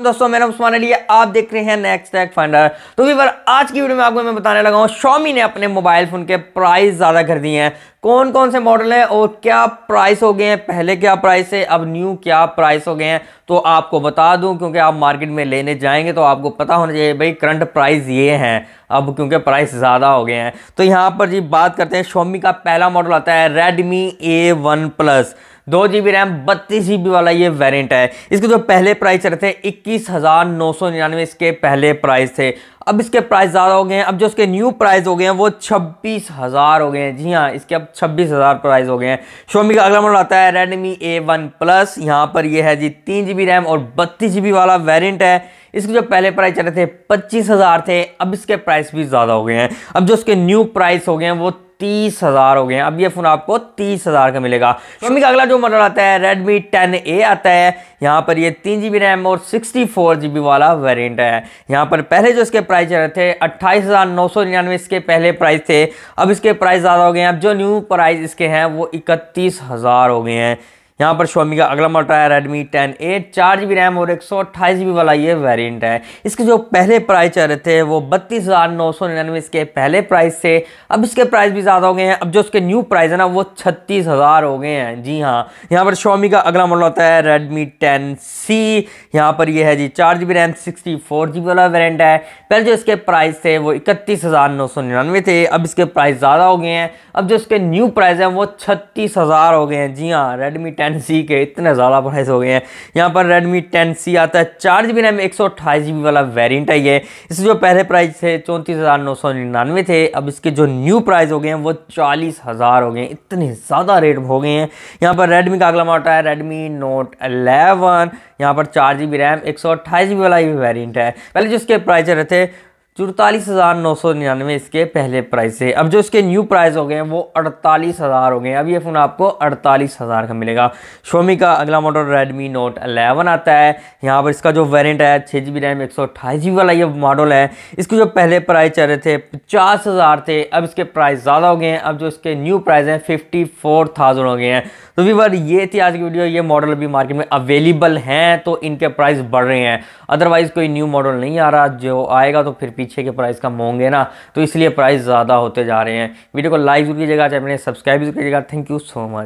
दोस्तों मेरा उस्मान अली आप देख रहे हैं नेक्स्ट टेक फाइंडर तो भी आज की वीडियो में आपको मैं बताने लगा हूँ शॉमी ने अपने मोबाइल फ़ोन के प्राइस ज़्यादा कर दिए हैं कौन कौन से मॉडल हैं और क्या प्राइस हो गए हैं पहले क्या प्राइस है अब न्यू क्या प्राइस हो गए हैं तो आपको बता दूं क्योंकि आप मार्केट में लेने जाएंगे तो आपको पता होना चाहिए भाई करंट प्राइस ये हैं अब क्योंकि प्राइस ज़्यादा हो गए हैं तो यहाँ पर जी बात करते हैं शोमी का पहला मॉडल आता है रेडमी ए वन प्लस दो जी बी रैम बत्तीस जी बी वाला ये वेरिएंट है इसके जो पहले प्राइस रहे थे इक्कीस हज़ार नौ सौ निन्यानवे इसके पहले प्राइस थे अब इसके प्राइस ज़्यादा हो गए हैं अब जो इसके न्यू प्राइस हो गए हैं वो छब्बीस हज़ार हो गए हैं जी हाँ इसके अब छब्बीस हज़ार प्राइस हो गए हैं शोमी का अगला मॉडल आता है रेडमी ए वन प्लस यहाँ पर ये है जी तीन जी बी रैम और बत्तीस जी बी वाला वेरियंट है इसके जो पहले प्राइस चले रहे थे पच्चीस हज़ार थे अब इसके प्राइस भी ज़्यादा हो गए हैं अब जो इसके न्यू प्राइस हो गए हैं वो तीस हज़ार हो गए हैं अब ये फ़ोन आपको तीस हज़ार का मिलेगा शमी का अगला जो मॉडल आता है रेडमी टेन ए आता है यहाँ पर ये तीन जी बी रैम और सिक्सटी फोर जी बी वाला वेरियंट है यहाँ पर पहले जो इसके प्राइस रहे थे अट्ठाईस हज़ार नौ सौ निन्यानवे इसके पहले प्राइस थे अब इसके प्राइस ज़्यादा हो गए हैं अब जो न्यू प्राइस इसके हैं वो इकतीस हज़ार हो गए हैं यहाँ पर शॉमी का अगला मॉडल है रेडमी टेन ए चार जी बी रैम और एक सौ अट्ठाईस जी बी वाला ये वेरिएंट है इसके जो पहले प्राइस चल रहे थे वो बत्तीस हज़ार नौ सौ निन्यानवे इसके पहले प्राइस से अब इसके प्राइस भी ज़्यादा हो गए हैं अब जो उसके न्यू प्राइस है ना वो छत्तीस हज़ार हो गए हैं जी हाँ यहाँ पर शॉमी का अगला मॉडल होता है रेडमी टेन सी यहाँ पर यह है जी चार G B RAM sixty four G B वाला वेरियंट है पहले जो इसके प्राइस थे वो इकतीस हज़ार नौ सौ निन्यानवे थे अब इसके प्राइस ज़्यादा हो गए हैं अब जो इसके न्यू प्राइस हैं वो छत्तीस हज़ार हो गए हैं जी हाँ रेडमी टेन सी के इतने ज़्यादा प्राइस हो गए हैं यहाँ पर रेडमी टेन सी आता है चार जी बी रैम एक सौ अट्ठाईस जी बी वाला वेरियंट है ये इसके जो पहले प्राइस थे चौंतीस हज़ार नौ सौ निन्यानवे थे अब इसके जो न्यू प्राइस हो गए हैं वो चालीस हज़ार हो गए इतने ज़्यादा रेट हो गए हैं यहाँ पर रेडमी का अगला मॉडल है रेडमी नोट अलेवन यहाँ पर चार जी बी रैम एक सौ अट्ठाईस जी बी वाला ये वेरियंट है पहले जो इसके प्राइस रहे थे चौतालीस हज़ार नौ सौ निन्यानवे इसके पहले प्राइस से अब जो इसके न्यू प्राइस हो गए हैं वो अड़तालीस हज़ार हो गए अब ये फ़ोन आपको अड़तालीस हज़ार का मिलेगा शोमी का अगला मॉडल रेडमी नोट 11 आता है यहाँ पर इसका जो वेरिएंट है छः जी बी रैम एक सौ अट्ठाईस जी बी वाला ये मॉडल है इसके जो पहले प्राइस चल रहे थे पचास हज़ार थे अब इसके प्राइस ज़्यादा हो गए हैं अब जो इसके न्यू प्राइस हैं फिफ्टी फोर थाउजेंड हो गए हैं तो बार ये थी आज की वीडियो ये मॉडल अभी मार्केट में अवेलेबल हैं तो इनके प्राइस बढ़ रहे हैं अदरवाइज़ कोई न्यू मॉडल नहीं आ रहा जो आएगा तो फिर पीछे के प्राइस कम होंगे ना तो इसलिए प्राइस ज़्यादा होते जा रहे हैं वीडियो को लाइक जरूर कीजिएगा मैंने सब्सक्राइब जरूर कीजिएगा थैंक यू सो मच